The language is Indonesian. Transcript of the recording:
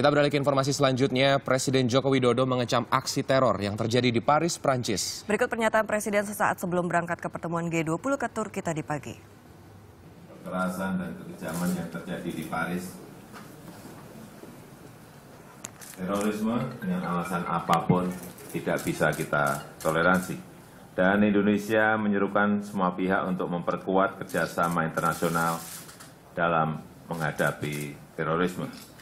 Kita beralih ke informasi selanjutnya, Presiden Joko Widodo mengecam aksi teror yang terjadi di Paris, Prancis. Berikut pernyataan Presiden sesaat sebelum berangkat ke pertemuan G20 ke Turki tadi pagi. Kekerasan dan kekejaman yang terjadi di Paris, terorisme dengan alasan apapun tidak bisa kita toleransi. Dan Indonesia menyerukan semua pihak untuk memperkuat kerjasama internasional dalam menghadapi terorisme.